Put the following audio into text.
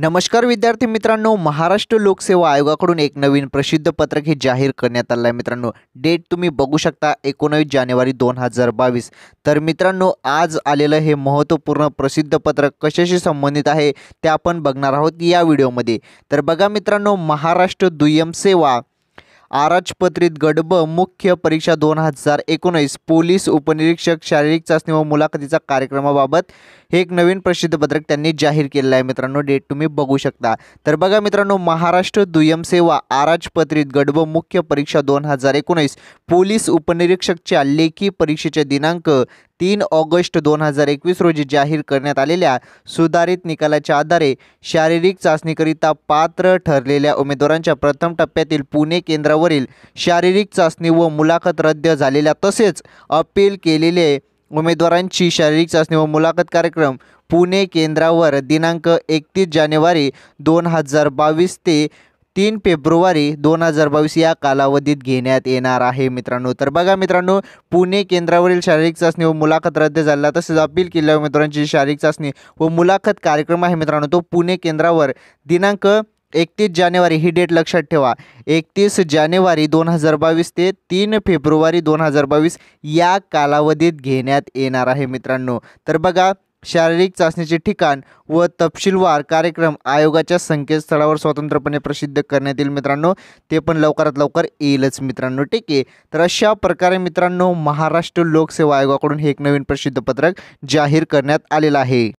नमस्कार विद्यार्थी मित्रांनो महाराष्ट्र लोकसेवा आयोगाकडून एक नवीन प्रसिद्ध पत्रक हे जाहीर करण्यात आलं आहे मित्रांनो डेट तुम्ही बघू शकता एकोणावीस जानेवारी दोन हजार बावीस तर मित्रांनो आज आलेलं हे महत्त्वपूर्ण प्रसिद्ध पत्रक कशाशी संबंधित आहे ते आपण बघणार आहोत या व्हिडिओमध्ये तर बघा मित्रांनो महाराष्ट्र दुय्यम सेवा आराजपत्रित गडब मुख्य परीक्षा दोन हजार एकोणीस पोलीस उपनिरीक्षक शारीरिक चाचणी व मुलाखतीचा कार्यक्रमाबाबत हे एक नवीन पत्रक त्यांनी जाहीर केलेलं आहे मित्रांनो डेट तुम्ही बघू शकता तर बघा मित्रांनो महाराष्ट्र दुय्यम सेवा आराजपत्रित गडब मुख्य परीक्षा दोन हजार एकोणीस पोलीस उपनिरीक्षकच्या लेखी परीक्षेचे दिनांक तीन ऑगस्ट दोन हजार एकवीस रोजी जाहीर करण्यात आलेल्या सुधारित निकालाच्या आधारे शारीरिक चाचणीकरिता पात्र ठरलेल्या उमेदवारांच्या प्रथम टप्प्यातील पुणे केंद्रावरील शारीरिक चाचणी व मुलाखत रद्द झालेल्या तसेच अपील केलेले उमेदवारांची शारीरिक चाचणी व मुलाखत कार्यक्रम पुणे केंद्रावर दिनांक एकतीस जानेवारी दोन हजार बावीस ते तीन फेब्रुवारी दोन हजार बावीस या कालावधीत घेण्यात येणार आहे मित्रांनो तर बघा मित्रांनो पुणे केंद्रावरील शारीरिक चाचणी व मुलाखत रद्द झाला तसेच अपील केल्यावर मित्रांची शारीरिक चाचणी व मुलाखत कार्यक्रम आहे मित्रांनो तो पुणे केंद्रावर दिनांक एकतीस जानेवारी ही डेट लक्षात ठेवा एकतीस जानेवारी दोन हजार बावीस ते तीन फेब्रुवारी दोन हजार बावीस या कालावधीत घेण्यात येणार आहे मित्रांनो तर बघा शारीरिक चाचणीचे ठिकाण व तपशीलवार कार्यक्रम आयोगाच्या संकेतस्थळावर स्वतंत्रपणे प्रसिद्ध करण्यात येईल मित्रांनो ते पण लवकरात लवकर येईलच मित्रांनो ठीक आहे तर अशा प्रकारे मित्रांनो महाराष्ट्र लोकसेवा आयोगाकडून हे एक नवीन प्रसिद्ध पत्रक जाहीर करण्यात आलेलं आहे